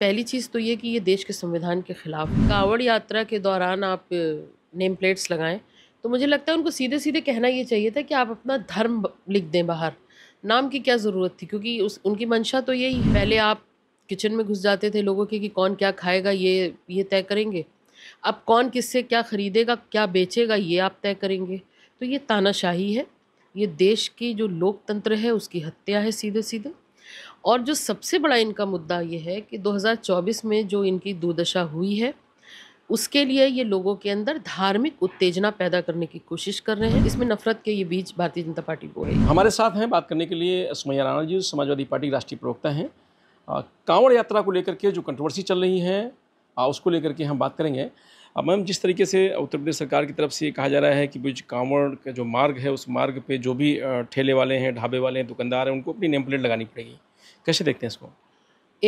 पहली चीज़ तो ये कि ये देश के संविधान के ख़िलाफ़ कावड़ यात्रा के दौरान आप नेम प्लेट्स लगाएं तो मुझे लगता है उनको सीधे सीधे कहना ये चाहिए था कि आप अपना धर्म लिख दें बाहर नाम की क्या ज़रूरत थी क्योंकि उस उनकी मंशा तो यही पहले आप किचन में घुस जाते थे लोगों के कि कौन क्या खाएगा ये ये तय करेंगे अब कौन किससे क्या ख़रीदेगा क्या बेचेगा ये आप तय करेंगे तो ये तानाशाही है ये देश की जो लोकतंत्र है उसकी हत्या है सीधे सीधे और जो सबसे बड़ा इनका मुद्दा ये है कि 2024 में जो इनकी दुर्दशा हुई है उसके लिए ये लोगों के अंदर धार्मिक उत्तेजना पैदा करने की कोशिश कर रहे हैं इसमें नफरत के ये बीच भारतीय जनता पार्टी बोल रही है हमारे साथ हैं बात करने के लिए सुमैया राणा जी समाजवादी पार्टी राष्ट्रीय प्रवक्ता हैं कांवड़ यात्रा को लेकर के जो कंट्रोवर्सी चल रही है उसको लेकर के हम बात करेंगे अब मैम जिस तरीके से उत्तर प्रदेश सरकार की तरफ से ये कहा जा रहा है कि ब्रिज कांवड़ का जो मार्ग है उस मार्ग पे जो भी ठेले वाले हैं ढाबे वाले हैं दुकानदार हैं उनको अपनी नेम प्लेट लगानी पड़ेगी कैसे देखते हैं इसको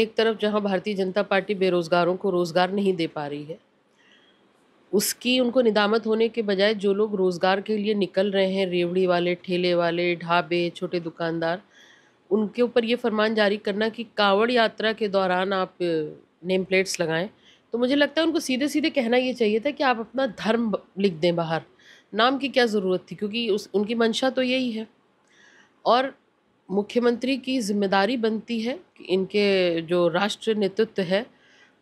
एक तरफ जहां भारतीय जनता पार्टी बेरोज़गारों को रोज़गार नहीं दे पा रही है उसकी उनको निदामत होने के बजाय जो लोग रोज़गार के लिए निकल रहे हैं रेवड़ी वाले ठेले वाले ढाबे छोटे दुकानदार उनके ऊपर ये फरमान जारी करना कि कांवड़ यात्रा के दौरान आप नेम प्लेट्स लगाएं तो मुझे लगता है उनको सीधे सीधे कहना ये चाहिए था कि आप अपना धर्म लिख दें बाहर नाम की क्या ज़रूरत थी क्योंकि उस उनकी मंशा तो यही है और मुख्यमंत्री की जिम्मेदारी बनती है कि इनके जो राष्ट्र नेतृत्व है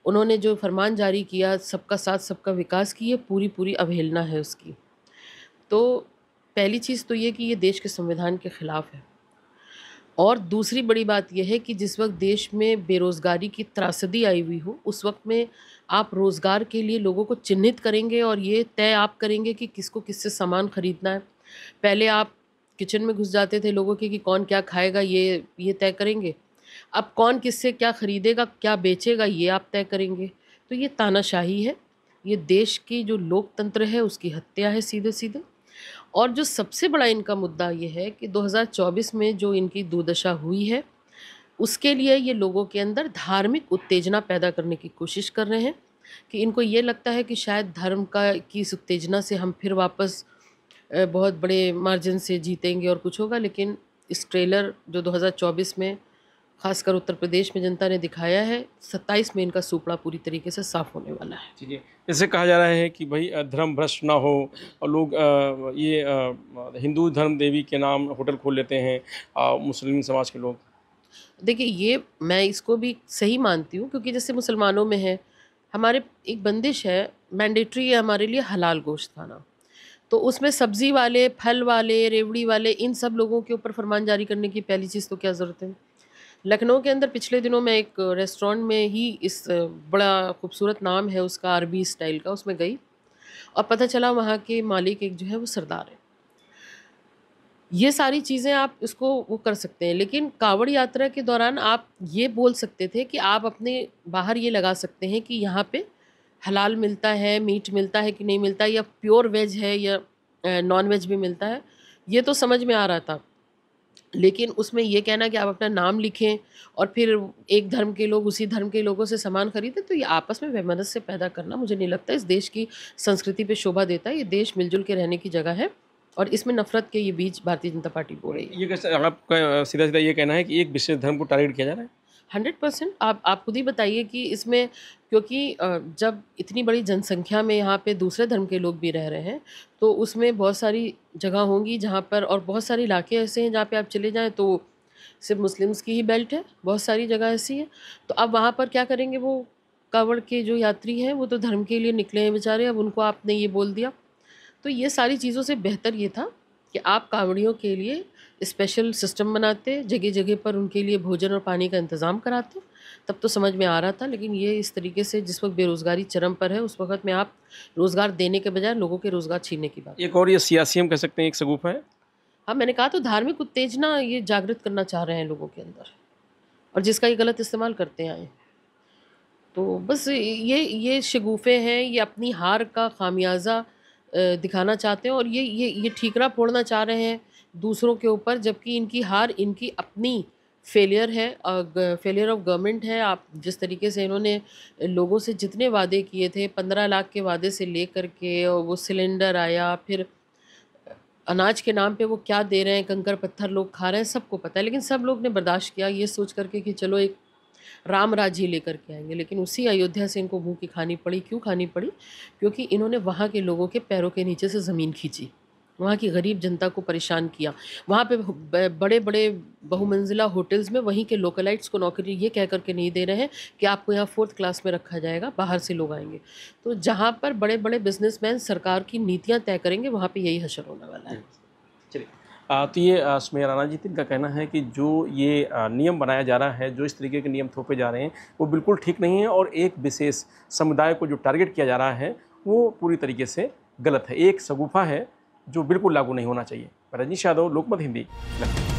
उन्होंने जो फरमान जारी किया सबका साथ सबका विकास की ये पूरी पूरी अवहेलना है उसकी तो पहली चीज़ तो ये कि ये देश के संविधान के ख़िलाफ़ है और दूसरी बड़ी बात यह है कि जिस वक्त देश में बेरोज़गारी की त्रासदी आई हुई हो उस वक्त में आप रोज़गार के लिए लोगों को चिन्हित करेंगे और ये तय आप करेंगे कि किसको किससे सामान ख़रीदना है पहले आप किचन में घुस जाते थे लोगों के कि कौन क्या खाएगा ये ये तय करेंगे अब कौन किससे क्या ख़रीदेगा क्या बेचेगा ये आप तय करेंगे तो ये तानाशाही है ये देश की जो लोकतंत्र है उसकी हत्या है सीधे सीधे और जो सबसे बड़ा इनका मुद्दा ये है कि 2024 में जो इनकी दुर्दशा हुई है उसके लिए ये लोगों के अंदर धार्मिक उत्तेजना पैदा करने की कोशिश कर रहे हैं कि इनको ये लगता है कि शायद धर्म का की इस उत्तेजना से हम फिर वापस बहुत बड़े मार्जिन से जीतेंगे और कुछ होगा लेकिन इस ट्रेलर जो 2024 में खासकर उत्तर प्रदेश में जनता ने दिखाया है 27 में इनका सुपड़ा पूरी तरीके से साफ होने वाला है इसे जैसे कहा जा रहा है कि भाई धर्म भ्रष्ट ना हो और लोग ये हिंदू धर्म देवी के नाम होटल खोल लेते हैं मुस्लिम समाज के लोग देखिए ये मैं इसको भी सही मानती हूँ क्योंकि जैसे मुसलमानों में है हमारे एक बंदिश है मैंडेटरी है हमारे लिए हलाल गोश्त खाना तो उसमें सब्ज़ी वाले फल वाले रेवड़ी वाले इन सब लोगों के ऊपर फरमान जारी करने की पहली चीज़ तो क्या ज़रूरत है लखनऊ के अंदर पिछले दिनों मैं एक रेस्टोरेंट में ही इस बड़ा खूबसूरत नाम है उसका अरबी स्टाइल का उसमें गई और पता चला वहाँ के मालिक एक जो है वो सरदार है ये सारी चीज़ें आप उसको वो कर सकते हैं लेकिन कावड़ यात्रा के दौरान आप ये बोल सकते थे कि आप अपने बाहर ये लगा सकते हैं कि यहाँ पे हलाल मिलता है मीट मिलता है कि नहीं मिलता है या प्योर वेज है या नॉन वेज भी मिलता है ये तो समझ में आ रहा था लेकिन उसमें यह कहना कि आप अपना नाम लिखें और फिर एक धर्म के लोग उसी धर्म के लोगों से सामान खरीदें तो ये आपस में वहमदस से पैदा करना मुझे नहीं लगता इस देश की संस्कृति पे शोभा देता है ये देश मिलजुल के रहने की जगह है और इसमें नफरत के ये बीच भारतीय जनता पार्टी बोल रही है ये आपका सीधा सीधा ये कहना है कि एक विशेष धर्म को टारगेट किया जा रहा है हंड्रेड परसेंट आप आप खुद ही बताइए कि इसमें क्योंकि जब इतनी बड़ी जनसंख्या में यहाँ पे दूसरे धर्म के लोग भी रह रहे हैं तो उसमें बहुत सारी जगह होंगी जहाँ पर और बहुत सारे इलाके ऐसे हैं जहाँ पे आप चले जाएँ तो सिर्फ मुस्लिम्स की ही बेल्ट है बहुत सारी जगह ऐसी है तो अब वहाँ पर क्या करेंगे वो कावड़ के जो यात्री हैं वो तो धर्म के लिए निकले हैं बेचारे अब उनको आपने ये बोल दिया तो ये सारी चीज़ों से बेहतर ये था कि आप कांवड़ियों के लिए स्पेशल सिस्टम बनाते जगह जगह पर उनके लिए भोजन और पानी का इंतज़ाम कराते तब तो समझ में आ रहा था लेकिन ये इस तरीके से जिस वक्त बेरोज़गारी चरम पर है उस वक्त में आप रोज़गार देने के बजाय लोगों के रोज़गार छीनने की बात एक और ये सियासी हम कह सकते हैं एक सगूफ है हाँ मैंने कहा तो धार्मिक उत्तेजना ये जागृत करना चाह रहे हैं लोगों के अंदर और जिसका ये गलत इस्तेमाल करते आए तो बस ये ये शगूफ़े हैं ये अपनी हार का खामियाजा दिखाना चाहते हैं और ये ये ये ठीकरा फोड़ना चाह रहे हैं दूसरों के ऊपर जबकि इनकी हार इनकी अपनी फेलियर है फेलियर ऑफ गवर्नमेंट है आप जिस तरीके से इन्होंने लोगों से जितने वादे किए थे पंद्रह लाख के वादे से ले करके और वो सिलेंडर आया फिर अनाज के नाम पे वो क्या दे रहे हैं कंकर पत्थर लोग खा रहे हैं सबको पता है लेकिन सब लोग ने बर्दाश्त किया ये सोच करके कि चलो एक राम राज्य लेकर के आएंगे लेकिन उसी अयोध्या से इनको भूखी खानी पड़ी क्यों खानी पड़ी क्योंकि इन्होंने वहाँ के लोगों के पैरों के नीचे से ज़मीन खींची वहाँ की गरीब जनता को परेशान किया वहाँ पे बड़े बड़े बहुमंजिला होटल्स में वहीं के लोकलाइट्स को नौकरी ये कह करके नहीं दे रहे हैं कि आपको यहाँ फोर्थ क्लास में रखा जाएगा बाहर से लोग आएंगे तो जहाँ पर बड़े बड़े बिजनेसमैन सरकार की नीतियाँ तय करेंगे वहाँ पर यही हशर होने वाला है चलिए तो ये स्मेर राणा जी का कहना है कि जो ये नियम बनाया जा रहा है जो इस तरीके के नियम थोपे जा रहे हैं वो बिल्कुल ठीक नहीं है और एक विशेष समुदाय को जो टारगेट किया जा रहा है वो पूरी तरीके से गलत है एक सगुफा है जो बिल्कुल लागू नहीं होना चाहिए रजनीश यादव लोकमत हिंदी लखनऊ